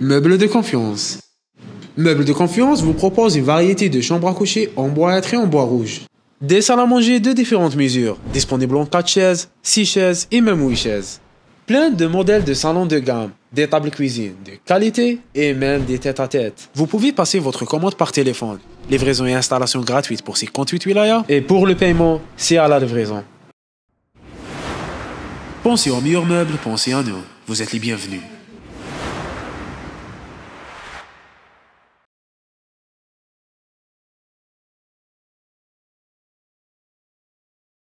Meubles de confiance. Meubles de confiance vous propose une variété de chambres à coucher en bois être et en bois rouge. Des salles à manger de différentes mesures, disponibles en 4 chaises, 6 chaises et même 8 chaises. Plein de modèles de salons de gamme, des tables cuisine de qualité et même des têtes à tête. Vous pouvez passer votre commande par téléphone. Livraison et installation gratuite pour ces 58 wilayas. Et pour le paiement, c'est à la livraison. Pensez au meilleurs meubles, pensez à nous. Vous êtes les bienvenus.